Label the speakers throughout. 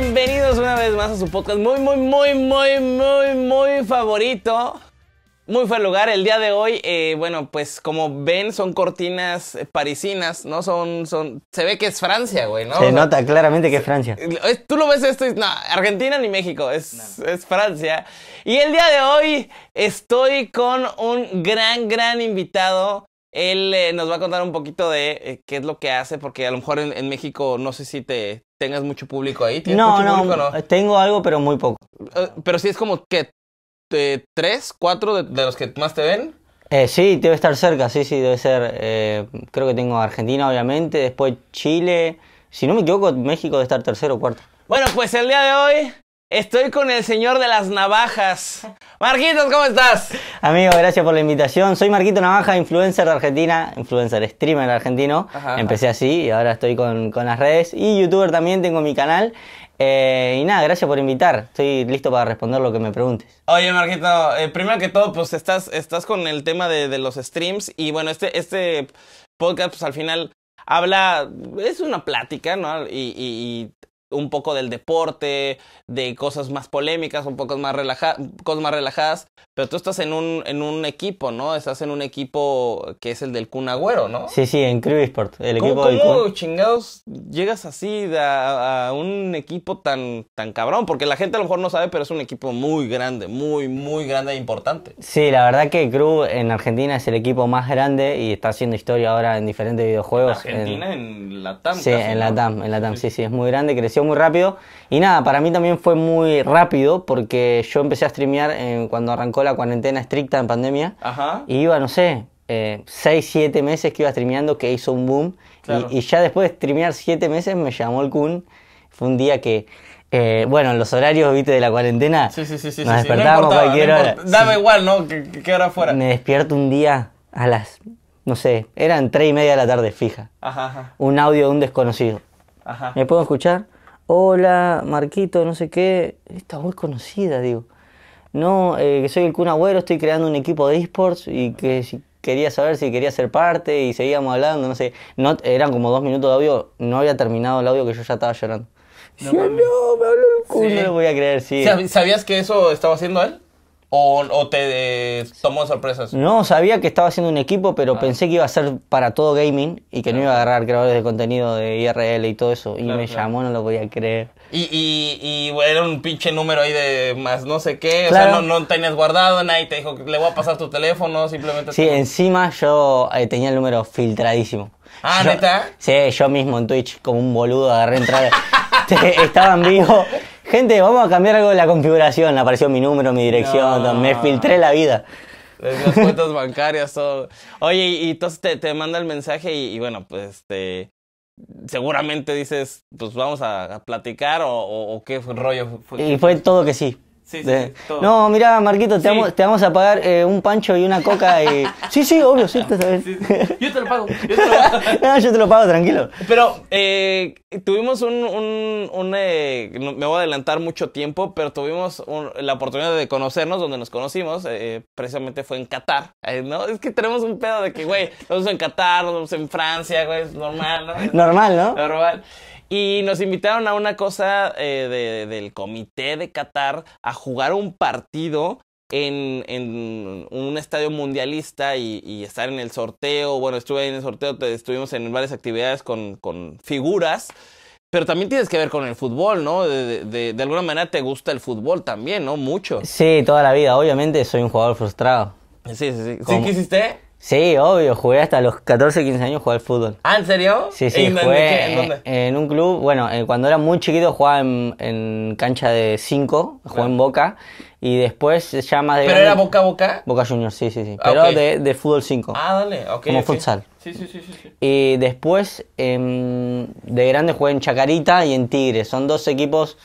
Speaker 1: bienvenidos una vez más a su podcast muy, muy, muy, muy, muy, muy favorito. Muy fue lugar. El día de hoy, eh, bueno, pues como ven, son cortinas parisinas, ¿no? Son, son. Se ve que es Francia, güey, ¿no? Se nota
Speaker 2: claramente que es Francia.
Speaker 1: Eh, tú lo ves esto y. No, Argentina ni México, es, es Francia. Y el día de hoy estoy con un gran, gran invitado. Él eh, nos va a contar un poquito de eh, qué es lo que hace, porque a lo mejor en, México no sé si te tengas mucho público ahí. No, no,
Speaker 2: eh, tengo algo, pero muy poco.
Speaker 1: pero sí es como que tres, cuatro de, de, los que más te ven.
Speaker 2: sí, debe estar cerca, sí, sí, debe ser. creo que tengo Argentina, obviamente, después Chile. Si no me equivoco, México debe estar tercero o cuarto.
Speaker 1: Bueno, pues el día de hoy Estoy con el señor de las navajas. Marquitos, ¿cómo estás?
Speaker 2: Amigo, gracias por la invitación. Soy Marquito Navaja, influencer de Argentina, influencer, streamer argentino. Empecé así y ahora estoy con, las redes. Y youtuber también, tengo mi canal. Eh, y nada, gracias por invitar. Estoy listo para responder lo que me preguntes.
Speaker 1: Oye, Marquito, eh, primero que todo, pues estás, estás con el tema de, los streams. Y bueno, este, este podcast, pues al final habla, es una plática, ¿no? y, y, un poco del deporte, de cosas más polémicas, un poco más, relajadas cosas más relajadas, pero tú estás en un, en un equipo, ¿no? Estás en un equipo que es el del Kun Agüero, ¿no?
Speaker 2: Sí, sí, en Crew Sport, el ¿Cómo, equipo
Speaker 1: chingados llegas así a, un equipo tan, tan cabrón? Porque la gente a lo mejor no sabe, pero es un equipo muy grande, muy, muy grande e importante.
Speaker 2: Sí, la verdad que Crew en Argentina es el equipo más grande y está haciendo historia ahora en diferentes videojuegos. ¿En Argentina,
Speaker 1: en, la TAM. Sí, en la
Speaker 2: TAM, en la TAM, sí, sí, sí es muy grande, creció muy rápido. Y nada, para mí también fue muy rápido porque yo empecé a streamear cuando arrancó la cuarentena estricta en pandemia. Y iba, no sé, 6, eh, 7 meses que iba streameando que hizo un boom. Y, ya después de streamear 7 meses me llamó el Kun. Fue un día que eh, bueno, los horarios, viste, de la cuarentena. Nos despertábamos cualquier hora.
Speaker 1: igual, ¿no? ¿Qué, hora fuera? Me despierto
Speaker 2: un día a las, no sé, eran tres y media de la tarde, fija. Un audio de un desconocido. ¿Me puedo escuchar? hola, Marquito, no sé qué, esta voz conocida, digo. No, eh, que soy el Kun estoy creando un equipo de esports y que si quería saber si quería ser parte y seguíamos hablando, no sé. No, eran como dos minutos de audio, no había terminado el audio que yo ya estaba llorando.
Speaker 1: Sí, no me habló el
Speaker 2: Kun, no lo voy a creer, sí. ¿Sabías
Speaker 1: que eso estaba haciendo él? ¿O, te eh, tomó sorpresas? No,
Speaker 2: sabía que estaba haciendo un equipo, pero pensé que iba a ser para todo gaming y que no iba a agarrar creadores de contenido de IRL y todo eso. Y me llamó, no lo podía creer.
Speaker 1: Y, y, era un pinche número ahí de más no sé qué, o sea, no, tenías guardado, nadie te dijo, que le voy a pasar tu teléfono, simplemente... Sí,
Speaker 2: encima yo eh, tenía el número filtradísimo.
Speaker 1: Ah, ¿neta?
Speaker 2: Sí, yo mismo en Twitch, como un boludo, agarré entrada. estaban en vivo Gente, vamos a cambiar algo de la configuración. Apareció mi número, mi dirección, me filtré la vida.
Speaker 1: Las cuentas bancarias, todo. Oye, y, entonces te, manda el mensaje y, bueno, pues este seguramente dices, pues vamos a, platicar o, o, qué rollo fue. Y fue todo que sí. No,
Speaker 2: mira, Marquito, te, vamos, a pagar eh, un pancho y una coca y... Sí, sí, obvio, sí, Yo te lo pago.
Speaker 1: Yo te lo pago.
Speaker 2: yo te lo pago, tranquilo.
Speaker 1: Pero eh, tuvimos un... Eh, me voy a adelantar mucho tiempo, pero tuvimos la oportunidad de conocernos, donde nos conocimos, precisamente fue en Qatar. ¿no? Es que tenemos un pedo de que, güey, nos en Qatar, nos en Francia, güey, es normal, ¿no? Normal, ¿no? Normal. Y nos invitaron a una cosa eh, del comité de Qatar a jugar un partido en, un estadio mundialista y, estar en el sorteo. Bueno, estuve ahí en el sorteo, estuvimos en varias actividades con, figuras. Pero también tienes que ver con el fútbol, ¿no? De, alguna manera te gusta el fútbol también, ¿no? Mucho.
Speaker 2: Sí, toda la vida. Obviamente soy un jugador frustrado. Sí, sí, sí. ¿Sí quisiste? Sí, obvio, jugué hasta los 14, 15 años jugué al fútbol.
Speaker 1: ¿Ah, en serio? Sí, sí, ¿En jugué dónde,
Speaker 2: en, un club, bueno, eh, cuando era muy chiquito jugaba en, en cancha de 5, jugué en Boca, y después se llama... de... ¿Pero era
Speaker 1: Boca Boca?
Speaker 2: Boca Juniors, sí, sí, sí, ah, pero de, fútbol 5. Ah, dale, ok. Como futsal.
Speaker 1: Sí, sí, sí, sí,
Speaker 2: Y después, em, de grande jugué en Chacarita y en Tigre, son dos equipos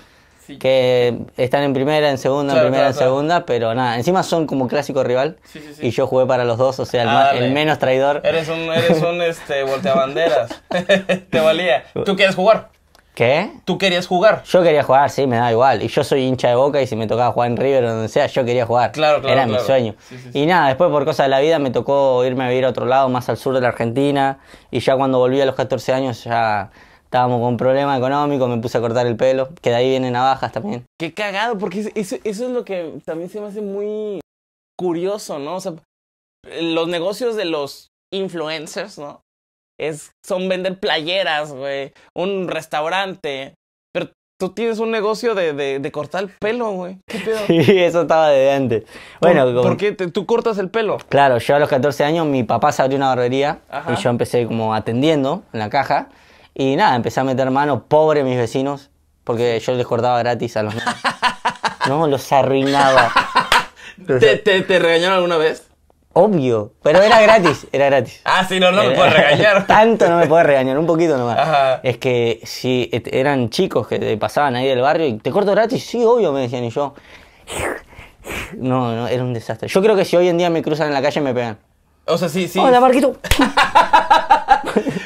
Speaker 2: que están en primera, en segunda, en primera, en segunda, pero nada, encima son como clásico rival y yo jugué para los dos, o sea, el, ah, menos traidor. Eres un,
Speaker 1: eres un este, volteabanderas, te valía.
Speaker 2: ¿Tú quieres jugar? ¿Qué? ¿Tú querías jugar? Yo quería jugar, sí, me da igual. Y yo soy hincha de Boca y si me tocaba jugar en River o donde sea, yo quería jugar. Claro, claro. Era mi sueño. Y nada, después por cosas de la vida me tocó irme a vivir a otro lado, más al sur de la Argentina. Y ya cuando volví a los 14 años ya estábamos con un problema económico, me puse a cortar el pelo, que de ahí vienen navajas también.
Speaker 1: Qué cagado, porque eso, es lo que también se me hace muy curioso, ¿no? O sea, los negocios de los influencers, ¿no? Es, son vender playeras, güey, un restaurante. Pero tú tienes un negocio de, cortar el pelo, güey. ¿Qué pedo?
Speaker 2: Sí, eso estaba de antes. Bueno, ¿por,
Speaker 1: qué tú cortas el pelo?
Speaker 2: Claro, yo a los 14 años mi papá se abrió una barbería y yo empecé como atendiendo en la caja. Y nada, empecé a meter mano, pobre mis vecinos, porque yo les cortaba gratis a los No, los arruinaba.
Speaker 1: ¿Te, te, regañaron alguna vez? Obvio,
Speaker 2: pero era gratis, era gratis.
Speaker 1: Ah, sí, no, no me puedes regañar.
Speaker 2: Tanto no me puedes regañar, un poquito
Speaker 1: nomás.
Speaker 2: Es que si eran chicos que te pasaban ahí del barrio y te corto gratis, sí, obvio, me decían y yo. No, no, era un desastre. Yo creo que si hoy en día me cruzan en la calle me pegan.
Speaker 1: O sea, sí, sí. Hola, Marquito.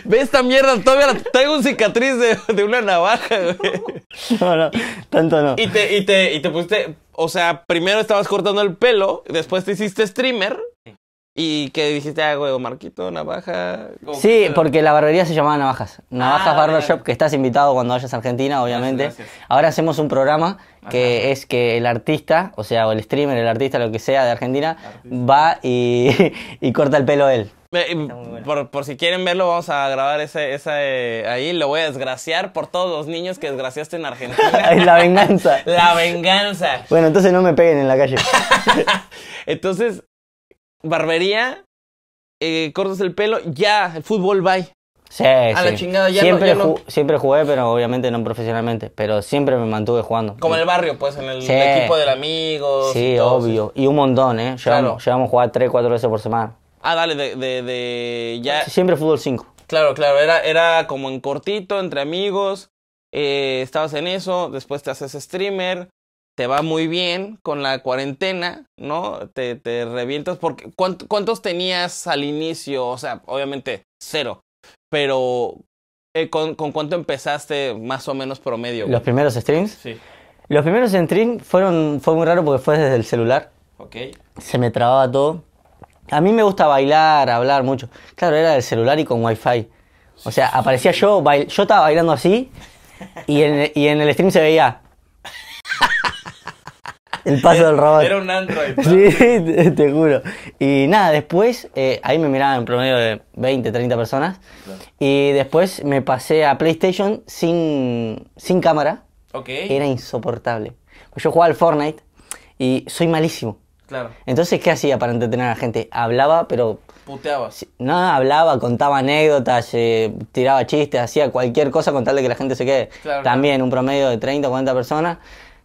Speaker 1: Ve esta mierda, todavía tengo traigo un cicatriz de, una navaja, güey.
Speaker 2: No, no, tanto no. Y
Speaker 1: te, y pusiste, o sea, primero estabas cortando el pelo, después te hiciste streamer. Y que dijiste, ah, güey, Marquito, navaja. Sí,
Speaker 2: porque la barbería se llamaba Navajas. Ah, Navajas Barber Shop, que estás invitado cuando vayas a Argentina, obviamente. Ahora hacemos un programa que es que el artista, o sea, o el streamer, el artista, lo que sea de Argentina, va y, y, corta el pelo él.
Speaker 1: Por, si quieren verlo, vamos a grabar ese, eh, ahí. Lo voy a desgraciar por todos los niños que desgraciaste en Argentina.
Speaker 2: la venganza.
Speaker 1: la venganza.
Speaker 2: Bueno, entonces no me peguen en la calle.
Speaker 1: entonces, barbería, eh, cortas el pelo, ya, el fútbol, bye. Sí, a sí. la chingada, siempre,
Speaker 2: siempre jugué, pero obviamente no profesionalmente. Pero siempre me mantuve jugando. Como en el
Speaker 1: barrio, pues, en el equipo del amigo.
Speaker 2: Sí, obvio. Y un montón, ¿eh? Llevamos, llevamos a jugar 3, 4 veces por semana.
Speaker 1: Ah, dale, de, de, ya. Siempre fútbol 5. Claro, claro, era, era como en cortito, entre amigos, eh, estabas en eso, después te haces streamer, te va muy bien con la cuarentena, ¿no? Te, revientas, porque ¿cuántos, tenías al inicio? O sea, obviamente cero, pero eh, ¿con, cuánto empezaste más o menos promedio? ¿Los primeros streams? Sí.
Speaker 2: Los primeros streams fueron, fue muy raro porque fue desde el celular. Ok. Se me trababa todo. A mí me gusta bailar, hablar mucho. Claro, era del celular y con wifi. O sea, aparecía yo, yo estaba bailando así y en, el stream se veía el paso del robot. Era un Android. Sí, te, juro. Y nada, después eh, ahí me miraban en promedio de 20, 30 personas. Y después me pasé a PlayStation sin, sin cámara. Ok. Era insoportable. Yo jugaba al Fortnite y soy malísimo. Entonces, ¿qué hacía para entretener a la gente? Hablaba, pero... Puteaba. No, hablaba, contaba anécdotas, eh, tiraba chistes, hacía cualquier cosa con tal de que la gente se quede. También un promedio de 30 o 40 personas.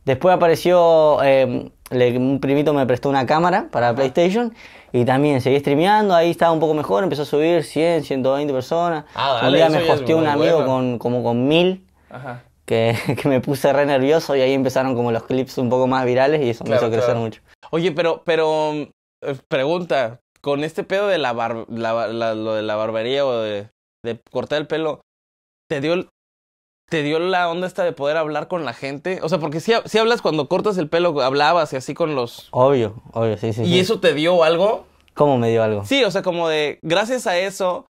Speaker 2: Después apareció, em, un primito me prestó una cámara para PlayStation y también seguí streameando, ahí estaba un poco mejor, empezó a subir 100, 120 personas. Ah, un día me hosteó un amigo con, como con mil, Que, me puse re nervioso y ahí empezaron como los clips un poco más virales y eso me hizo crecer mucho.
Speaker 1: Oye, pero, pero, eh, pregunta, con este pedo de la, bar, lo de la barbería o de, cortar el pelo, ¿te dio, ¿te dio la onda esta de poder hablar con la gente? O sea, porque si, si hablas cuando cortas el pelo, hablabas y así con los... Obvio,
Speaker 2: obvio, sí, sí. ¿Y
Speaker 1: eso te dio algo?
Speaker 2: ¿Cómo me dio algo?
Speaker 1: Sí, o sea, como de, gracias a eso,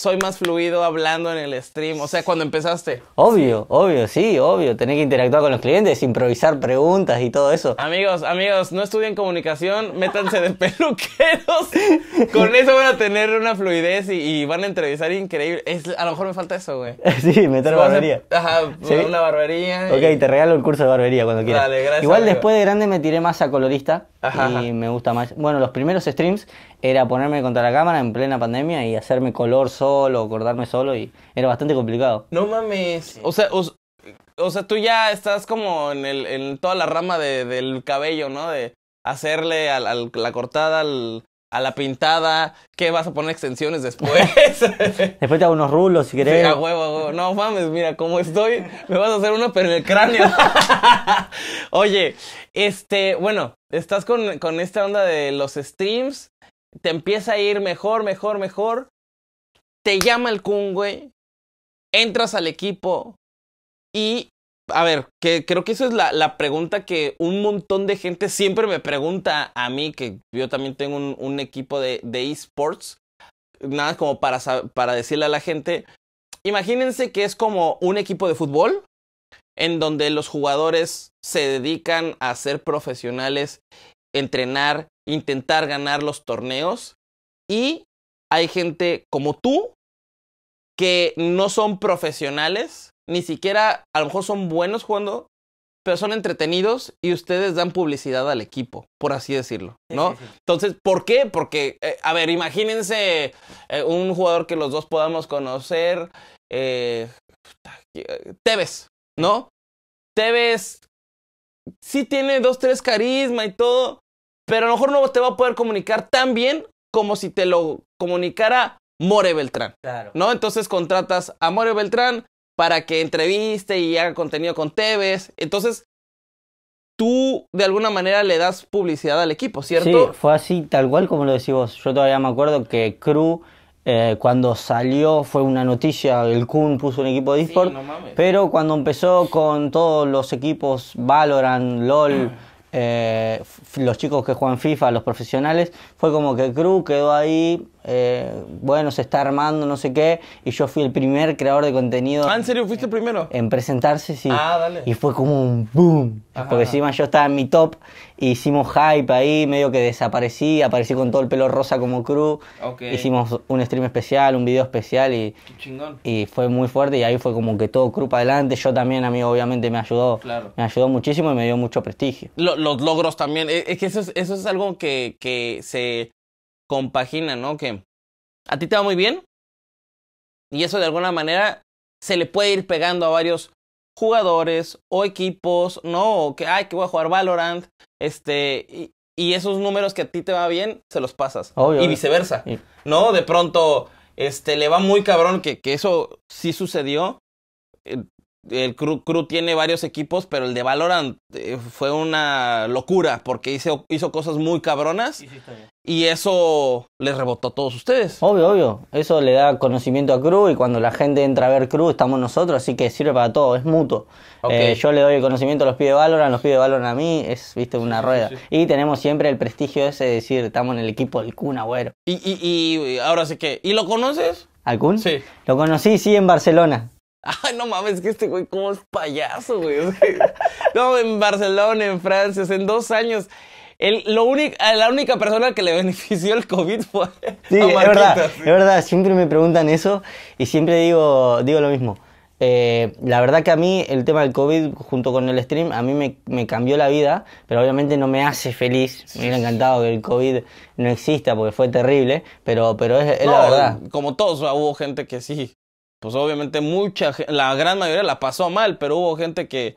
Speaker 1: soy más fluido hablando en el stream? O sea, cuando empezaste.
Speaker 2: Obvio, obvio, sí, obvio. Tener que interactuar con los clientes, improvisar preguntas y todo
Speaker 1: eso. Amigos, amigos, no estudien comunicación, métanse de peluqueros. Con eso van a tener una fluidez y, van a entrevistar increíble. Es, a lo mejor me falta eso, güey.
Speaker 2: sí, meter barbería.
Speaker 1: ajá, una barbería. Ok, te
Speaker 2: regalo el curso de barbería cuando quieras. Dale, gracias. Igual después de grande me tiré más a colorista y me gusta más. Bueno, los primeros streams era ponerme contra la cámara en plena pandemia y hacerme color solo, cortarme solo y era bastante complicado. No
Speaker 1: mames. O sea, o, sea, tú ya estás como en, el, en toda la rama del cabello, ¿no? De hacerle la cortada al, a la pintada, que vas a poner extensiones después.
Speaker 2: después te hago unos rulos si querés.
Speaker 1: huevo, No mames, mira cómo estoy. Me vas a hacer uno, pero en el cráneo. Oye, este, bueno, estás con, con esta onda de los streams. Te empieza a ir mejor, mejor, mejor. Te llama el Kun, güey. Entras al equipo. Y a ver, creo que esa es la, pregunta que un montón de gente siempre me pregunta a mí, que yo también tengo un, equipo de, de esports, nada como para, para decirle a la gente, imagínense que es como un equipo de fútbol en donde los jugadores se dedican a ser profesionales, entrenar, intentar ganar los torneos y hay gente como tú que no son profesionales, ni siquiera, a lo mejor son buenos jugando, pero son entretenidos y ustedes dan publicidad al equipo, por así decirlo, ¿no? Entonces, ¿por qué? Porque, eh, a ver, imagínense eh, un jugador que los dos podamos conocer, eh, eh, Tevez, ¿no? Tevez sí tiene dos, tres carisma y todo, pero a lo mejor no te va a poder comunicar tan bien como si te lo comunicara More Beltrán, claro. ¿no? Entonces contratas a More Beltrán, para que entreviste y haga contenido con Tevez. Entonces, tú de alguna manera le das publicidad al equipo, ¿cierto? Sí,
Speaker 2: fue así, tal cual como lo decís vos. Yo todavía me acuerdo que Crew, eh, cuando salió, fue una noticia, el Kun puso un equipo de eSport, pero cuando empezó con todos los equipos, Valorant, LOL... Eh, los chicos que juegan FIFA, los profesionales, fue como que el crew quedó ahí, eh, bueno, se está armando, no sé qué, y yo fui el primer creador de contenido. Ah, ¿en serio? ¿Fuiste el primero? En presentarse, sí. Ah, dale. Y fue como un boom, porque encima yo estaba en mi top hicimos hype ahí, medio que desaparecí, aparecí con todo el pelo rosa como crew. Hicimos un stream especial, un video especial y, y fue muy fuerte y ahí fue como que todo crew para adelante. Yo también, amigo, obviamente me ayudó, me ayudó muchísimo y me dio mucho prestigio.
Speaker 1: los logros también, e, es que eso es, eso es algo que, que se compagina, ¿no? Que a ti te va muy bien y eso de alguna manera se le puede ir pegando a varios jugadores o equipos, ¿no? O que, ay, que voy a jugar Valorant, este, y, y, esos números que a ti te va bien, se los pasas. y viceversa, ¿no? De pronto, este, le va muy cabrón, que, que eso sí sucedió, eh, el Crew, tiene varios equipos, pero el de Valorant eh, fue una locura porque hizo, hizo cosas muy cabronas y eso les rebotó a todos ustedes.
Speaker 2: Obvio, obvio. Eso le da conocimiento a Crew y cuando la gente entra a ver Crew estamos nosotros, así que sirve para todo, es mutuo. Eh, yo le doy el conocimiento a los pibes de Valorant, los pibes de Valorant a mí, es viste una rueda. y tenemos siempre el prestigio ese de decir, estamos en el equipo del Kun Agüero.
Speaker 1: Y, y, y ahora sí que, ¿y lo conoces?
Speaker 2: ¿Al Kun? Sí. Lo conocí, sí, en Barcelona.
Speaker 1: Ay, no mames, que este güey, ¿cómo es payaso, güey? no, en Barcelona, en Francia, en dos años. El, lo único, la única persona que le benefició el COVID fue. Sí, es verdad, es
Speaker 2: verdad. Siempre me preguntan eso y siempre digo, digo lo mismo. Eh, la verdad que a mí el tema del COVID junto con el stream a mí me, me cambió la vida, pero obviamente no me hace feliz. Me hubiera encantado que el COVID no exista porque fue terrible, pero, pero es, la verdad.
Speaker 1: Como todos, hubo gente que sí pues obviamente mucha, la gran mayoría la pasó mal, pero hubo gente que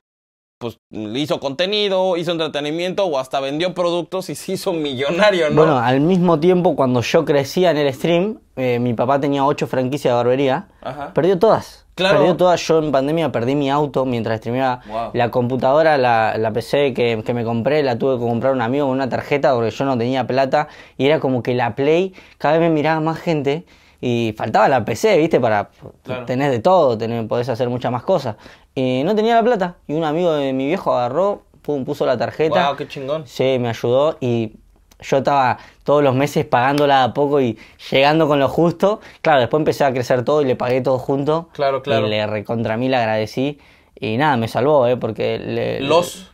Speaker 1: pues hizo contenido, hizo entretenimiento o hasta vendió productos y se hizo millonario, ¿no? Bueno, al
Speaker 2: mismo tiempo cuando yo crecía en el stream, eh, mi papá tenía ocho franquicias de barbería, perdió todas. Claro. Perdió todas, yo en pandemia perdí mi auto mientras streameaba. La computadora, la, PC que, me compré, la tuve que comprar un amigo una tarjeta porque yo no tenía plata. Y era como que la Play, cada vez me miraba más gente y faltaba la PC, ¿viste? Para tener de todo, tener, podés hacer muchas más cosas. Y no tenía la plata y un amigo de mi viejo agarró, pum, puso la tarjeta. Wow, qué chingón. Sí, me ayudó y yo estaba todos los meses pagándola a poco y llegando con lo justo. Claro, después empecé a crecer todo y le pagué todo junto. Claro, claro. Y le recontra mí le agradecí y nada, me salvó, ¿eh? Porque le, los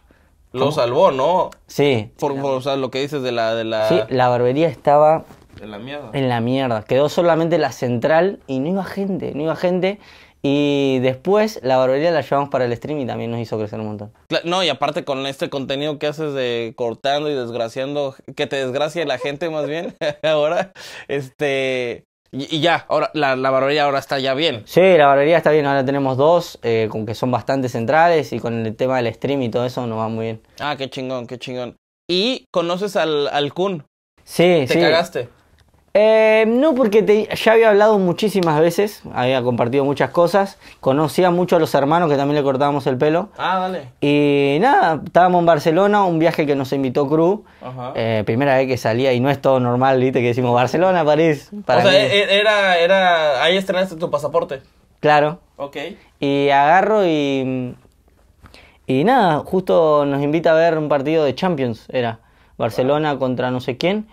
Speaker 1: lo salvó, ¿no? Sí. Por, lo que dices de la, de la... Sí, la
Speaker 2: barbería estaba en la mierda. En la mierda. Quedó solamente la central y no iba gente, no iba gente. Y después la barbería la llevamos para el stream y también nos hizo crecer un montón.
Speaker 1: No, y aparte con este contenido que haces de cortando y desgraciando, que te desgracia la gente más bien, ahora, este... Y, ya, ahora la, la, barbería ahora está ya bien.
Speaker 2: Sí, la barbería está bien, ahora tenemos dos, eh, con que son bastante centrales y con el tema del stream y todo eso nos va muy bien.
Speaker 1: Ah, qué chingón, qué chingón. ¿Y conoces al, Kun?
Speaker 2: Sí, sí. ¿Te cagaste? Eh, no, porque ya había hablado muchísimas veces, había compartido muchas cosas, conocía mucho a los hermanos que también le cortábamos el pelo. Ah, dale. Y nada, estábamos en Barcelona, un viaje que nos invitó Cruz, eh, primera vez que salía y no es todo normal, viste, que decimos Barcelona, París. o sea,
Speaker 1: e-, era, era, ahí estrenaste tu pasaporte.
Speaker 2: Claro. Ok. Y agarro y... Y nada, justo nos invita a ver un partido de Champions, era. Barcelona contra no sé quién.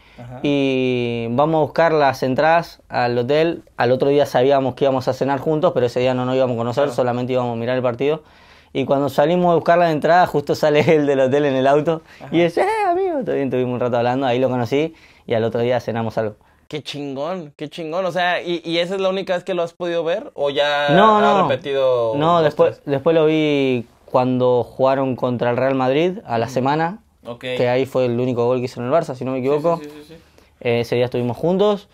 Speaker 2: Y vamos a buscar las entradas al hotel. Al otro día sabíamos que íbamos a cenar juntos, pero ese día no nos íbamos a conocer, solamente íbamos a mirar el partido. Y cuando salimos a buscar las entradas, justo sale él del hotel en el auto. Y dice, eh, amigo, también tuvimos un rato hablando, ahí lo conocí y al otro día cenamos algo.
Speaker 1: Qué chingón, qué chingón. O sea, ¿y, esa es la única vez que lo has podido ver? ¿O ya no, has no. repetido? No,
Speaker 2: después lo vi cuando jugaron contra el Real Madrid a la semana. Que ahí fue el único gol que hizo en el Barça, si no me equivoco. Sí, sí, sí, eh, ese día estuvimos juntos.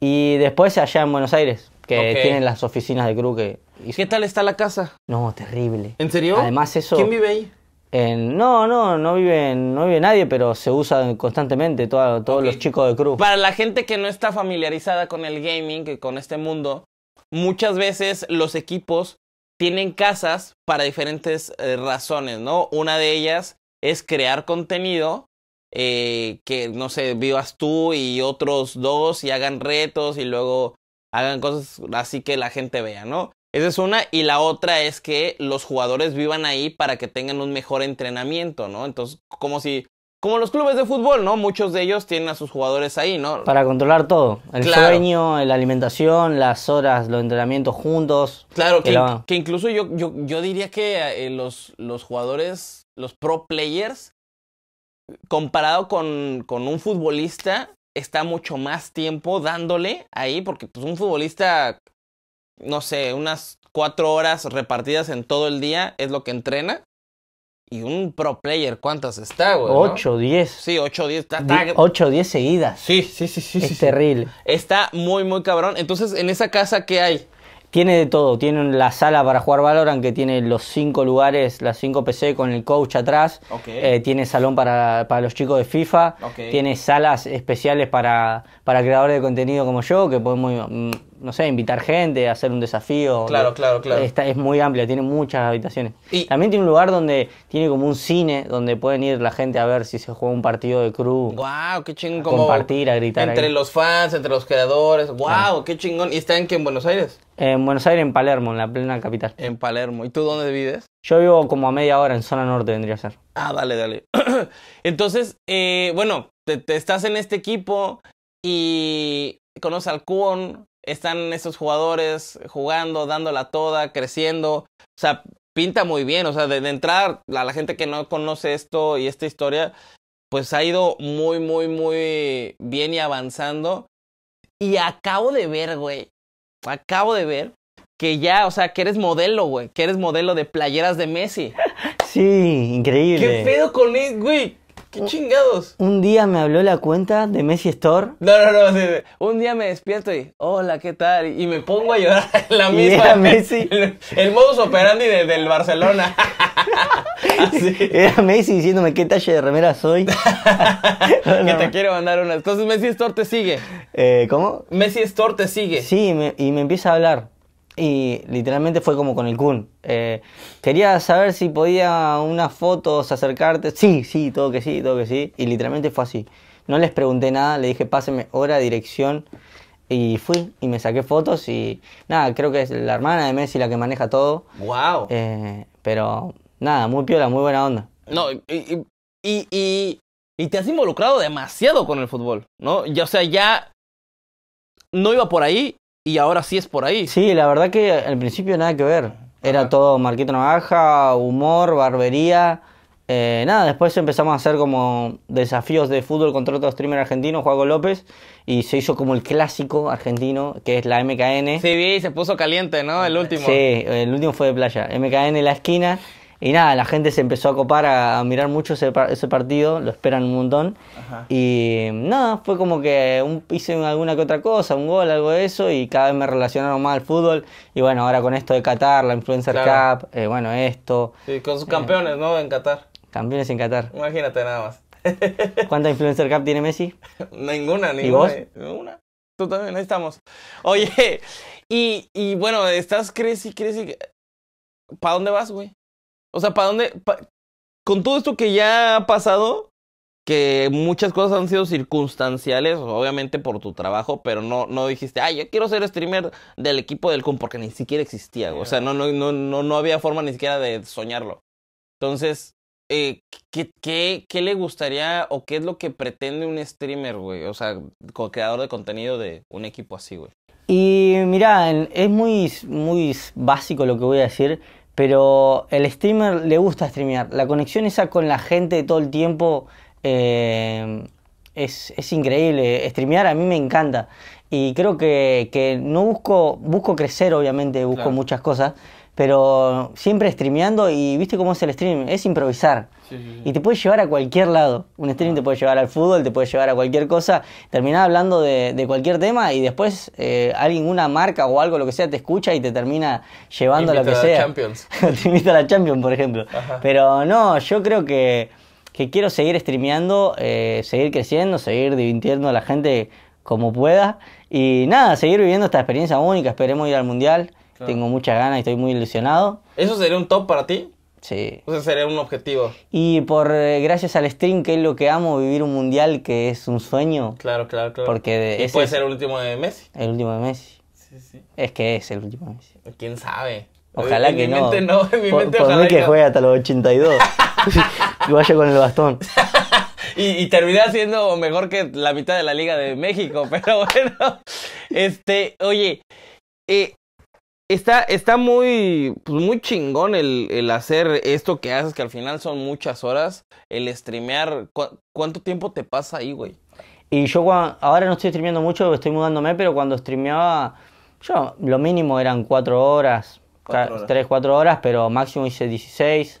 Speaker 2: Y después allá en Buenos Aires, que tienen las oficinas de Cruz que ¿Qué tal está la casa? No, terrible. ¿En serio? Además eso... ¿Quién vive ahí? no, no, no vive, no vive nadie, pero se usa constantemente todos los chicos de Cruz. Para
Speaker 1: la gente que no está familiarizada con el gaming, con este mundo, muchas veces los equipos tienen casas para diferentes eh, razones, ¿no? Una de ellas es crear contenido eh, que, no sé, vivas tú y otros dos y hagan retos y luego hagan cosas así que la gente vea, ¿no? Esa es una. Y la otra es que los jugadores vivan ahí para que tengan un mejor entrenamiento, ¿no? Entonces, como si. Como los clubes de fútbol, ¿no? Muchos de ellos tienen a sus jugadores ahí, ¿no?
Speaker 2: Para controlar todo. El sueño, la alimentación, las horas, los entrenamientos juntos. Claro, que,
Speaker 1: que, incluso yo, yo, yo diría que eh, los, los jugadores los pro players, comparado con, con un futbolista, está mucho más tiempo dándole ahí, porque pues, un futbolista, no sé, unas cuatro horas repartidas en todo el día es lo que entrena. Y un pro player, ¿cuántas está, güey? 8, Sí, 8, diez. Ocho,
Speaker 2: diez 10 seguidas. Sí, sí, sí, sí. Es terrible.
Speaker 1: Está muy, muy cabrón. Entonces,
Speaker 2: en esa casa, ¿qué hay? tiene de todo, tiene la sala para jugar Valorant que tiene los cinco lugares, las cinco PC con el coach atrás, eh, tiene salón para, para, los chicos de FIFA, tiene salas especiales para, para creadores de contenido como yo, que muy no sé, invitar gente, hacer un desafío. Claro, eh, claro, claro. es muy amplia, tiene muchas habitaciones. También tiene un lugar donde tiene como un cine donde pueden ir la gente a ver si se juega un partido de cruz.
Speaker 1: ¡Wow! ¡Qué chingón! A compartir,
Speaker 2: a gritar. Entre los
Speaker 1: fans, entre los creadores. ¡Wow! ¡Qué chingón! ¿Y está en qué? ¿En Buenos Aires?
Speaker 2: En Buenos Aires, en Palermo, en la plena capital.
Speaker 1: En Palermo.
Speaker 2: ¿Y tú dónde vives? Yo vivo como a media hora en zona norte, vendría a ser.
Speaker 1: Ah, dale, dale. Entonces, eh, bueno, te, estás en este equipo y conoces al cuón están esos jugadores jugando, dándola toda, creciendo. O sea, pinta muy bien. O sea, de, entrar a la gente que no conoce esto y esta historia, pues ha ido muy, muy, muy bien y avanzando. Y acabo de ver, güey. Acabo de ver que ya, o sea, que eres modelo, güey. Que eres modelo de playeras de Messi.
Speaker 2: Sí, increíble. ¿Qué
Speaker 1: pedo con él, güey? ¡Qué chingados!
Speaker 2: Un día me habló la cuenta de Messi Store.
Speaker 1: No, no, no. Un día me despierto y, hola, ¿qué tal? Y me pongo a llorar en la misma. Messi. El, modus operandi del Barcelona.
Speaker 2: Era Messi diciéndome qué talle de remera soy. que
Speaker 1: te quiero mandar una Entonces Messi Store te sigue.
Speaker 2: Eh, ¿Cómo? Messi Store te sigue. Sí, y me empieza a hablar. Y literalmente fue como con el Kun. Eh, quería saber si podía unas fotos acercarte. Sí, sí, todo que sí, todo que sí. Y literalmente fue así. No les pregunté nada, le dije pásenme hora, dirección. Y fui y me saqué fotos y nada, creo que es la hermana de Messi la que maneja todo. ¡Wow! Eh,
Speaker 1: pero nada, muy piola, muy buena onda. No, y, y, y, y te has involucrado demasiado con el fútbol, ¿no? Ya, o sea, ya no iba por ahí y ahora sí es por ahí. Sí, la verdad que al principio nada que ver. Era todo
Speaker 2: Marquito Navaja, humor, barbería. Eh, nada, después empezamos a hacer como desafíos de fútbol contra otro streamer argentino, Juaco López, y se hizo como el clásico argentino, que es la MKN.
Speaker 1: Sí, se puso caliente, ¿no? El último. Sí,
Speaker 2: el último fue de playa. MKN La Esquina. Y nada, la gente se empezó a copar, a, mirar mucho ese, partido, lo esperan un montón. Y nada, fue como que hice alguna que otra cosa, un gol, algo de eso, y cada vez me relacionaron más al fútbol. Y bueno, ahora con esto de Qatar, la Influencer Cup, eh, bueno, esto.
Speaker 1: sí, con sus eh, campeones, ¿no? En Qatar.
Speaker 2: Campeones en Qatar.
Speaker 1: Imagínate nada más.
Speaker 2: ¿Cuánta Influencer Cup tiene Messi?
Speaker 1: ninguna, ni ¿Y vos? Ninguna. Tú también, ahí estamos. Oye, y, bueno, estás creciendo y ¿Para dónde vas, güey? O sea, ¿para dónde? con todo esto que ya ha pasado, que muchas cosas han sido circunstanciales, obviamente por tu trabajo, pero no, no dijiste, ay, yo quiero ser streamer del equipo del CUM, porque ni siquiera existía. O sea, no, no, no, no, había forma ni siquiera de soñarlo. Entonces, eh, ¿qué, qué, qué le gustaría o qué es lo que pretende un streamer, güey? O sea, creador de contenido de un equipo así, güey.
Speaker 2: Y mira, es muy, muy básico lo que voy a decir pero el streamer le gusta streamear. La conexión esa con la gente todo el tiempo eh, es, increíble. Streamear a mí me encanta. Y creo que, no busco, busco crecer, obviamente, busco muchas cosas pero siempre streameando y viste cómo es el stream, es improvisar. Y te puede llevar a cualquier lado. Un stream ah. te puede llevar al fútbol, te puede llevar a cualquier cosa. Terminás hablando de, de cualquier tema y después eh, alguien, una marca o algo, lo que sea, te escucha y te termina llevando a lo que a sea. Champions. te invita a la Champions, por ejemplo. Pero no, yo creo que, que quiero seguir streameando, eh, seguir creciendo, seguir divirtiendo a la gente como pueda. Y nada, seguir viviendo esta experiencia única. Esperemos ir al Mundial. Tengo mucha ganas y estoy muy ilusionado.
Speaker 1: ¿Eso sería un top para ti? Sí. O sea, sería un objetivo.
Speaker 2: Y por eh, gracias al stream, que es lo que amo, vivir un mundial que es un sueño.
Speaker 1: Claro, claro, claro. Porque puede ser el último de Messi.
Speaker 2: El último de Messi. Sí, sí.
Speaker 1: Es que es el último de Messi. Pues, ¿Quién sabe? Ojalá que no. En mi por ojalá mí que no. juegue
Speaker 2: hasta los 82. y vaya con el bastón.
Speaker 1: y, termina siendo mejor que la mitad de la Liga de México, pero bueno. Este, oye, eh, está, está muy, pues, muy chingón el, hacer esto que haces, que al final son muchas horas. El streamear, ¿cuánto tiempo te pasa ahí, güey?
Speaker 2: Y yo ahora no estoy streameando mucho, estoy mudándome, pero cuando streameaba, yo lo mínimo eran cuatro horas, tres, cuatro horas. pero máximo hice 16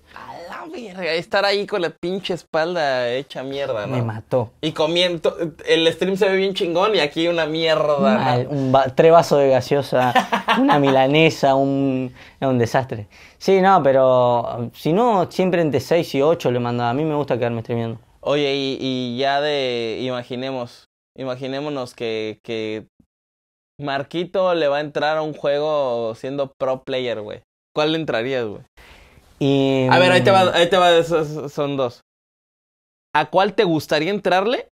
Speaker 1: estar ahí con la pinche espalda hecha mierda, Me mató. Y comiendo, el stream se ve bien chingón y aquí una mierda.
Speaker 2: un tres vasos de gaseosa, una milanesa, un, un desastre. Sí, no, pero um, si no, siempre entre 6 y 8 le mandaba. A mí me gusta quedarme streamiendo
Speaker 1: Oye, y, y ya de, imaginemos, imaginémonos que, que Marquito le va a entrar a un juego siendo pro player, güey. ¿Cuál le entrarías, güey? A ver, ahí te va, mm, ahí te va, son dos. ¿A cuál te gustaría entrarle?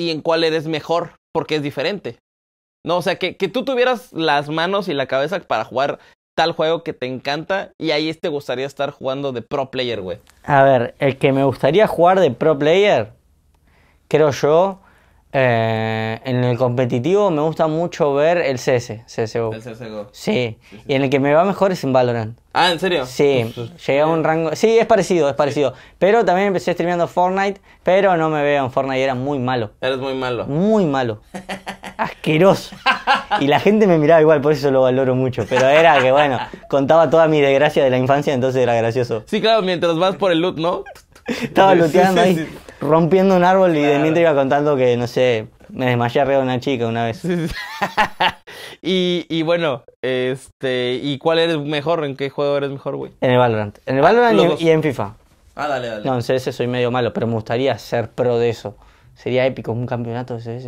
Speaker 1: ¿Y en cuál eres mejor? Porque es diferente. No, o sea, que, que tú tuvieras las manos y la cabeza para jugar tal juego que te encanta y ahí te gustaría estar jugando de pro player, güey.
Speaker 2: A ver, el que me gustaría jugar de pro player, creo yo, eh, en el competitivo me gusta mucho ver el CS, CSGO. El CSGO. Sí. Y en el que me va mejor es en Valorant.
Speaker 1: Ah, ¿en serio? Sí.
Speaker 2: Llegué a un rango. Sí, es parecido, es parecido. Pero también empecé streameando Fortnite, pero no me veo en Fortnite, era muy malo. Eres muy malo. Muy malo. Asqueroso. Y la gente me miraba igual, por eso lo valoro mucho. Pero era que, bueno, contaba toda mi desgracia de la infancia, entonces era gracioso.
Speaker 1: Sí, claro, mientras vas por el loot, ¿no? Estaba looteando ahí
Speaker 2: rompiendo un árbol y de de te iba contando que, no sé, me desmayé arriba de una chica una vez.
Speaker 1: y, bueno, este, ¿y cuál eres mejor? ¿En qué juego eres mejor, güey? En el Valorant.
Speaker 2: En el ah, Valorant y, en FIFA. Ah, dale, dale. No, en CS soy medio malo, pero me gustaría ser pro de eso. Sería épico un campeonato de CS.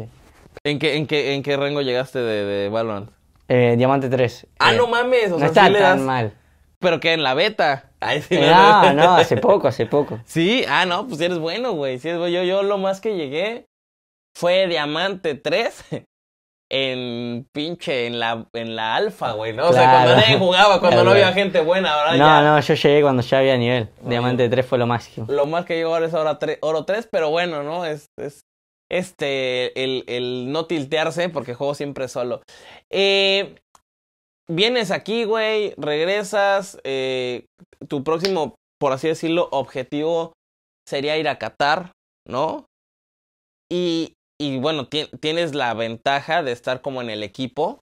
Speaker 1: ¿En qué, en qué, en qué rango llegaste de, Valorant?
Speaker 2: Eh, Diamante 3. Ah, eh, no mames. O sea, está tan mal.
Speaker 1: ¿Pero qué? ¿En la beta? Ah, no, hace
Speaker 2: poco, hace poco.
Speaker 1: Sí, ah, no, pues eres bueno, güey. yo, yo lo más que llegué fue Diamante 3 en pinche, en la, en la alfa, güey, ¿no? O sea, cuando nadie jugaba, cuando no había gente buena, ¿verdad? no,
Speaker 2: No, yo llegué cuando ya había nivel. Diamante 3 fue lo máximo.
Speaker 1: Lo más que llego ahora es ahora oro 3, pero bueno, ¿no? Es, es este, el, el no tiltearse, porque juego siempre solo. Eh, vienes aquí, güey, regresas, eh, tu próximo, por así decirlo, objetivo sería ir a Qatar, ¿no? Y, bueno, tienes la ventaja de estar como en el equipo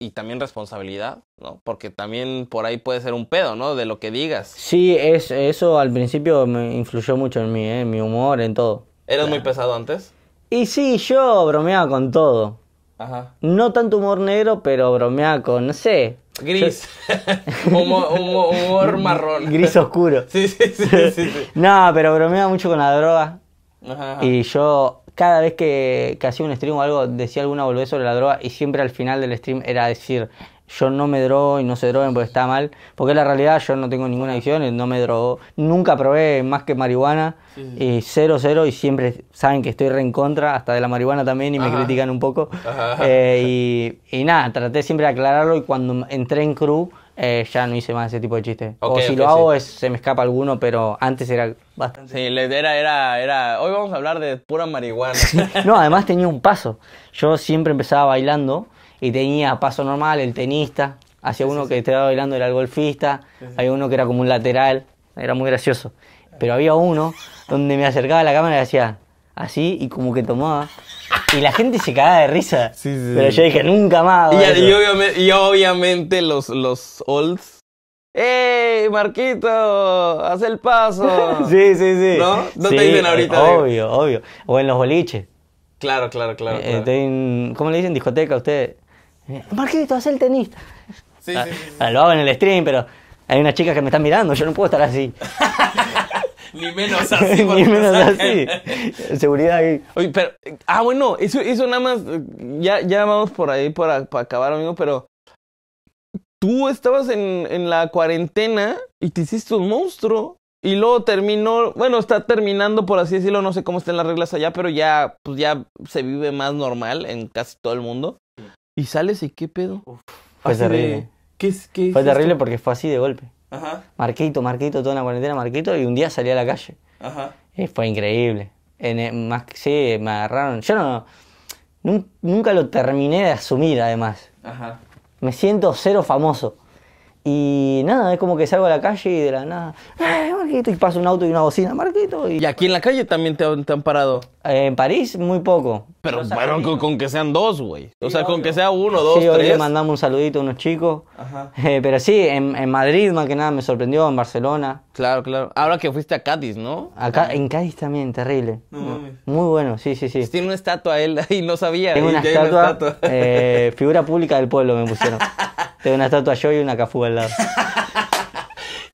Speaker 1: y también responsabilidad, ¿no? Porque también por ahí puede ser un pedo, ¿no? De lo que digas.
Speaker 2: Sí, es, eso al principio me influyó mucho en mí, ¿eh? en mi humor, en todo.
Speaker 1: Eres muy ah. pesado antes?
Speaker 2: Y sí, yo bromeaba con todo. Ajá. No tanto humor negro, pero bromea con, no sé.
Speaker 1: Gris. humor, marrón. Gris oscuro. Sí, sí, sí.
Speaker 2: no, pero bromeaba mucho con la droga. Y yo cada vez que, que hacía un stream o algo decía alguna boludez sobre la droga y siempre al final del stream era decir, yo no me drogo y no se droguen porque está mal, porque la realidad yo no tengo ninguna adicción, no me drogo, nunca probé más que marihuana, y cero, cero, y siempre saben que estoy re en contra, hasta de la marihuana también, y me critican un poco. Eh, y, nada, traté siempre de aclararlo y cuando entré en crew eh, ya no hice más ese tipo de chistes. o si lo hago es, se me escapa alguno, pero antes era
Speaker 1: bastante. Sí, era, era, era, hoy vamos a hablar de pura marihuana.
Speaker 2: no, además tenía un paso. Yo siempre empezaba bailando y tenía paso normal, el tenista, Hacía uno que estaba bailando era el golfista, había uno que era como un lateral, era muy gracioso. Pero había uno donde me acercaba a la cámara y hacía así y como que tomaba. Y la gente se cagaba de risa. Pero yo dije, nunca
Speaker 1: más. Y, obviamente, los, los olds ¡Ey, Marquito! ¡Haz el paso! sí, sí, sí. ¿No? No te dicen ahorita. Obvio,
Speaker 2: obvio. O en los boliches.
Speaker 1: Claro, claro, claro. Eh,
Speaker 2: eh, ¿Cómo le dicen discoteca a ustedes? Marquito, haz el tenista. Sí, ah, ah, lo hago en el stream, pero hay una chica que me está mirando, yo no puedo estar así.
Speaker 1: Ni menos así. Ni menos así. Seguridad ahí. pero, ah, bueno, eso, nada más, ya, ya vamos por ahí para, para acabar, amigo, pero tú estabas en, en la cuarentena y te hiciste un monstruo. Y luego terminó, bueno, está terminando, por así decirlo, no sé cómo estén las reglas allá, pero ya, pues ya se vive más normal en casi todo el mundo. Y sales y qué pedo.
Speaker 2: fue terrible.
Speaker 1: fue terrible porque fue así de golpe. Ajá.
Speaker 2: Marquito, Marquito, toda una cuarentena, Marquito, y un día salí a la calle. Y fue increíble. Eh, más sí, me agarraron. Yo no, nunca lo terminé de asumir, además. Me siento cero famoso. Y nada, es como que salgo a la calle y de la nada, eh, Marquito! Y pasa un auto y una bocina, Marquito. Y,
Speaker 1: aquí en la calle también te han parado. Eh, en París, muy poco. Pero, bueno, con, que sean dos, güey. O sea, con que sea uno, dos, sí, hoy le mandamos
Speaker 2: un saludito a unos chicos. Eh, pero sí, en, Madrid más que nada me sorprendió, en
Speaker 1: Barcelona. Claro, claro. Ahora que fuiste a Cádiz, ¿no?
Speaker 2: Acá, en Cádiz también, terrible. Muy bueno, sí, sí, sí. Pues
Speaker 1: tiene una estatua él y no sabía. Tengo una estatua, una estatua. Eh,
Speaker 2: figura pública del pueblo me pusieron. Tengo una estatua yo y una cafú al lado.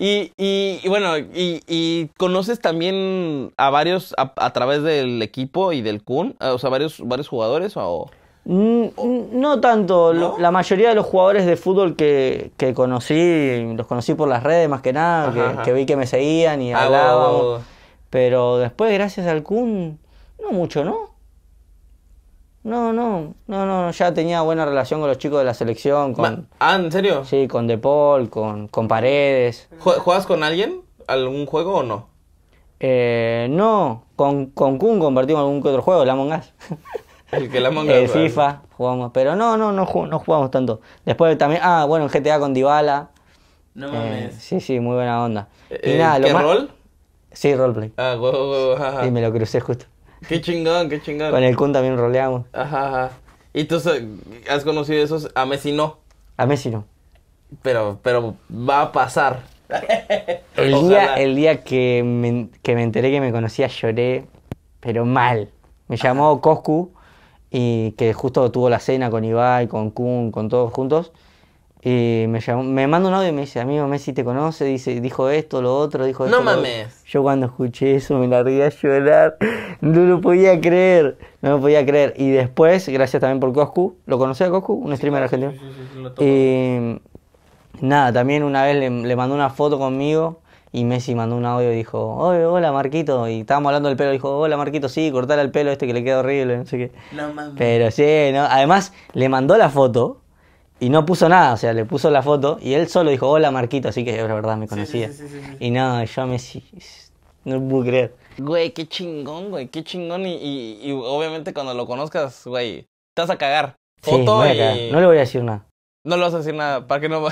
Speaker 1: Y, bueno, y, conoces también a varios a, través del equipo y del Kun, eh, o sea, varios, varios jugadores o...
Speaker 2: No tanto, la mayoría de los jugadores de fútbol que, que, conocí, los conocí por las redes más que nada, que, vi que me seguían y ah, hablaban, Pero después, gracias al Kun, no mucho, ¿no? No, no, no, no, ya tenía buena relación con los chicos de la selección. Con, ah, ¿en serio? Sí, con De Paul, con, con Paredes.
Speaker 1: ¿Juegas con alguien? ¿Algún juego o no?
Speaker 2: Eh, no, con, con Kun compartimos algún que otro juego, el Among Us.
Speaker 1: El que el Among Us. Eh, FIFA
Speaker 2: jugamos, pero no, no, no, no jugamos tanto. Después también, ah, bueno, en GTA con Dybala. No eh, mames. sí, sí, muy buena onda. Y nada, ¿Qué rol? Sí, roleplay.
Speaker 1: Ah, wow, wow, me lo crucé justo. Qué chingón, qué chingón. Con el
Speaker 2: Kun también roleamos.
Speaker 1: Ajá, ¿Y tú has conocido esos? A Messi no. A Messi no. Pero, pero va a pasar.
Speaker 2: el, día, el día que me, que me enteré que me conocía lloré, pero mal. Me llamó Coscu y que justo tuvo la cena con Ibai, con Kun, con todos juntos. Y me, llamó, me un audio y me dice, amigo Messi te conoce, dice, dijo esto, lo otro, dijo esto. No mames. Yo cuando escuché eso me largué a llorar. No lo podía creer. No lo podía creer. Y después, gracias también por Coscu. ¿Lo conocía a Coscu? Un streamer argentino. Sí, nada, también una vez le, mandó una foto conmigo y Messi mandó un audio y dijo, hola Marquito. Y estábamos hablando del pelo. Dijo, hola Marquito, sí, cortar el pelo este que le queda horrible. No sé qué. No mames. Pero sí, no. Además, le mandó la foto y no puso nada, o sea, le puso la foto y él solo dijo, hola Marquito, así que la verdad, me conocía. y no, yo me... No puedo creer.
Speaker 1: Güey, qué chingón, güey, qué chingón. Y, obviamente cuando lo conozcas, güey, te vas a cagar. Foto No le voy a decir nada. No le vas a decir nada, para que no...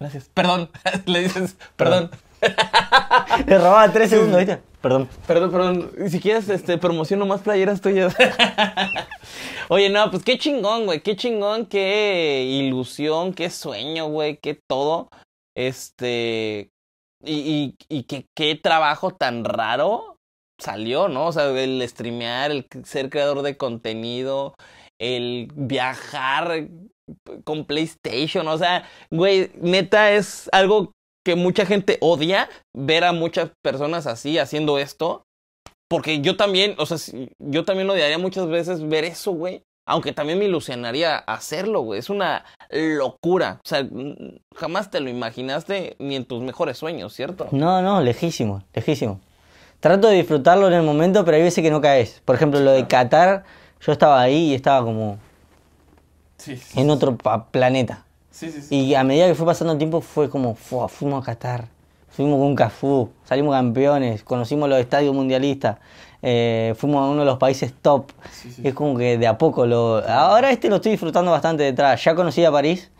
Speaker 1: Gracias, perdón. le dices, perdón. Ah. Le robaba tres segundos, ¿viste? Perdón. Perdón, perdón. Si quieres, este, promociono más playeras tuyas. Oye, no, pues qué chingón, güey. Qué chingón, qué ilusión, qué sueño, güey. Qué todo. Este. Y, y, qué, qué trabajo tan raro salió, ¿no? O sea, el streamear, el ser creador de contenido, el viajar con PlayStation, o sea, güey, neta es algo mucha gente odia ver a muchas personas así haciendo esto. Porque yo también, o sea, yo también odiaría muchas veces ver eso, güey. Aunque también me ilusionaría hacerlo, güey. Es una locura. O sea, jamás te lo imaginaste ni en tus mejores sueños, ¿cierto?
Speaker 2: No, no, lejísimo, lejísimo. Trato de disfrutarlo en el momento, pero hay veces que no caes. Por ejemplo, lo de Qatar, yo estaba ahí y estaba como... en otro planeta. Y a medida que fue pasando el tiempo fue como, fuimos a Qatar, fuimos con Cafú, salimos campeones, conocimos los estadios mundialistas, eh, fuimos a uno de los países top. Es como que de a poco lo... Ahora este lo estoy disfrutando bastante detrás, ya conocí a París,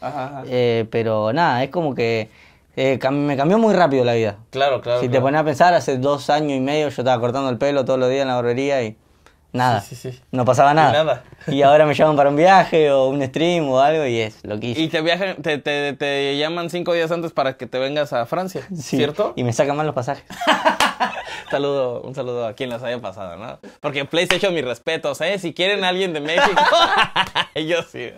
Speaker 2: eh, pero nada, es como que... Eh, me cambió muy rápido la vida. Claro, claro. Si te pones a pensar, hace dos años y medio yo estaba cortando el pelo todos los días en la barbería y Nada. No pasaba nada. Y ahora me llaman para un viaje o un stream
Speaker 1: o algo y es lo Y te viajan, te, te, llaman cinco días antes para que te vengas a Francia, ¿cierto?
Speaker 2: Y me sacan mal los pasajes.
Speaker 1: saludo, un saludo a quien las haya pasado, ¿no? Porque PlayStation, mis respetos, ¿eh? Si quieren a alguien de México, yo sí.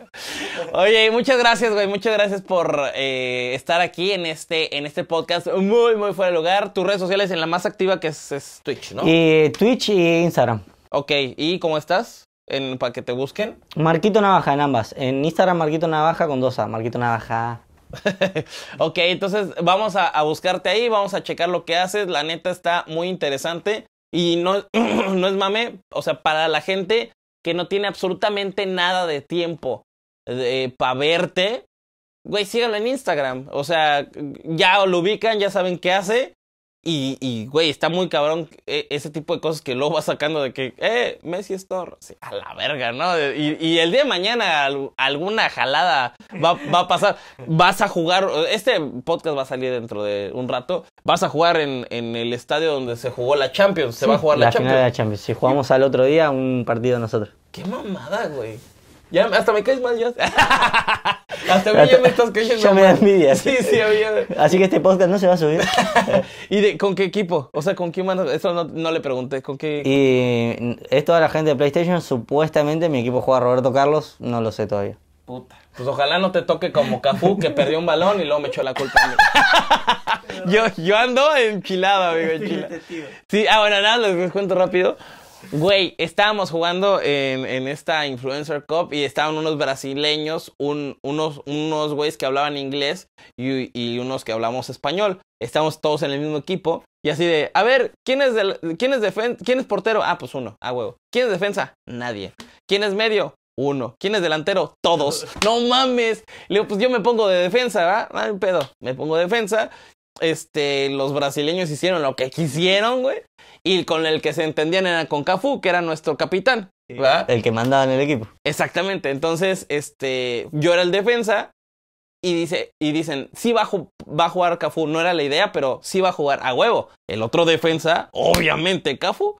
Speaker 1: Oye, muchas gracias, güey. Muchas gracias por eh, estar aquí en este, en este podcast muy, muy fuera de lugar. Tus redes sociales en la más activa que es, Twitch, ¿no?
Speaker 2: Y Twitch e Instagram.
Speaker 1: Ok, ¿y cómo estás? para que te busquen.
Speaker 2: Marquito Navaja en ambas. En Instagram Marquito Navaja con dos A. Marquito Navaja.
Speaker 1: ok, entonces vamos a, buscarte ahí, vamos a checar lo que haces. La neta está muy interesante y no, no es mame, o sea, para la gente que no tiene absolutamente nada de tiempo para verte, güey, síganlo en Instagram. O sea, ya lo ubican, ya saben qué hace. Y, güey, está muy cabrón eh, ese tipo de cosas que luego va sacando de que, eh, Messi es Thor. a la verga, ¿no? Y, el día de mañana alguna jalada va, a pasar. Vas a jugar, este podcast va a salir dentro de un rato. Vas a jugar en, el estadio donde se jugó la Champions. Se va a jugar la, Champions.
Speaker 2: Si jugamos al otro día, un partido nosotros.
Speaker 1: Qué mamada, güey. Ya, hasta me caes mal, ya. Hasta a mí me estás cayendo. Ya me envidia. Sí, sí,
Speaker 2: Así que este podcast no se va a subir.
Speaker 1: ¿Y con qué equipo? O sea, ¿con qué mano? Eso no, le pregunté. ¿Con qué? Y
Speaker 2: es toda la gente de PlayStation. Supuestamente mi equipo juega Roberto Carlos. No lo sé todavía.
Speaker 1: Puta. Pues ojalá no te toque como Cafú que perdió un balón y luego me echó la culpa a mí. yo, yo ando enchilado, amigo. Enchilado. Sí, ah, bueno, nada, les cuento rápido. Güey, estábamos jugando en, esta Influencer Cup y estaban unos brasileños, unos, unos güeyes que hablaban inglés y, unos que hablamos español. Estábamos todos en el mismo equipo y así de, a ver, ¿quién es, quién es, quién es portero? Ah, pues uno, ah, huevo. ¿Quién es defensa? Nadie. ¿Quién es medio? Uno. ¿Quién es delantero? Todos. No mames. Le pues yo me pongo de defensa, ¿va? No pedo. Me pongo de defensa este, los brasileños hicieron lo que quisieron, güey. Y con el que se entendían era con Cafú, que era nuestro capitán.
Speaker 2: El que mandaba el equipo.
Speaker 1: Exactamente. Entonces, este, yo era el defensa y, dice, y dicen, sí va a, jugar Cafú. No era la idea, pero sí va a jugar a huevo. El otro defensa, obviamente Cafú.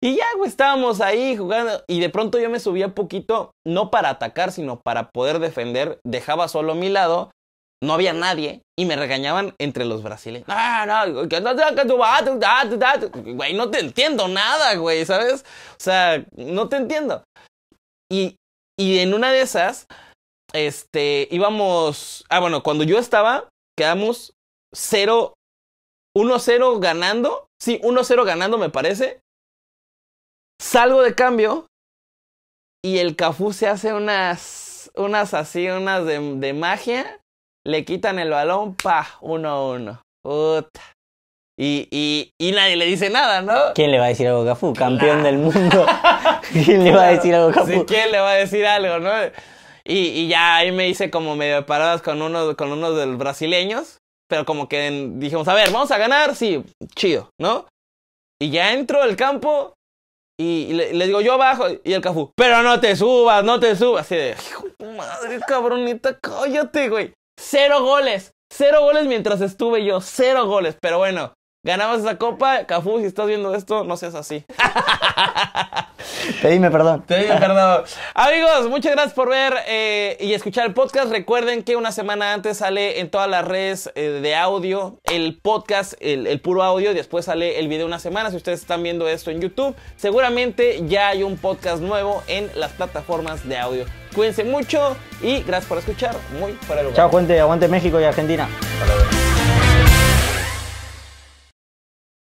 Speaker 1: Y ya, güey, estábamos ahí jugando. Y de pronto yo me subía poquito, no para atacar, sino para poder defender. Dejaba solo mi lado no había nadie y me regañaban entre los brasileños. No, no, Güey, no te entiendo nada, güey, ¿sabes? O sea, no te entiendo. Y, y en una de esas, este, íbamos. Ah, bueno, cuando yo estaba, quedamos 0, 1-0 ganando. Sí, 1-0 ganando, me parece. Salgo de cambio y el Cafú se hace unas, unas así, unas de, de magia le quitan el balón, pa, uno a uno. Puta. Y, y, nadie le dice nada, ¿no?
Speaker 2: ¿Quién le va a decir algo a Cafú? Campeón del mundo. ¿Quién le va a decir algo a Cafú? Sí,
Speaker 1: ¿quién le va a decir algo, no? Y, y ya ahí me hice como medio paradas con uno, con uno de los brasileños. Pero como que dijimos, a ver, vamos a ganar, sí, chido, ¿no? Y ya entro al campo y, le, le, digo, yo abajo. Y el Cafú, pero no te subas, no te subas. Así de, madre cabronita, cállate, güey. Cero goles. Cero goles mientras estuve yo. Cero goles. Pero bueno, ganamos esa copa. Cafú, si estás viendo esto, no seas así.
Speaker 2: Te dime perdón. Te perdón.
Speaker 1: Amigos, muchas gracias por ver eh, y escuchar el podcast. Recuerden que una semana antes sale en todas las redes eh, de audio el podcast, el, puro audio. después sale el video una semana. Si ustedes están viendo esto en YouTube, seguramente ya hay un podcast nuevo en las plataformas de audio. Cuídense mucho y gracias por escuchar. Muy para el lugar. Chao, gente.
Speaker 2: Aguante México y Argentina.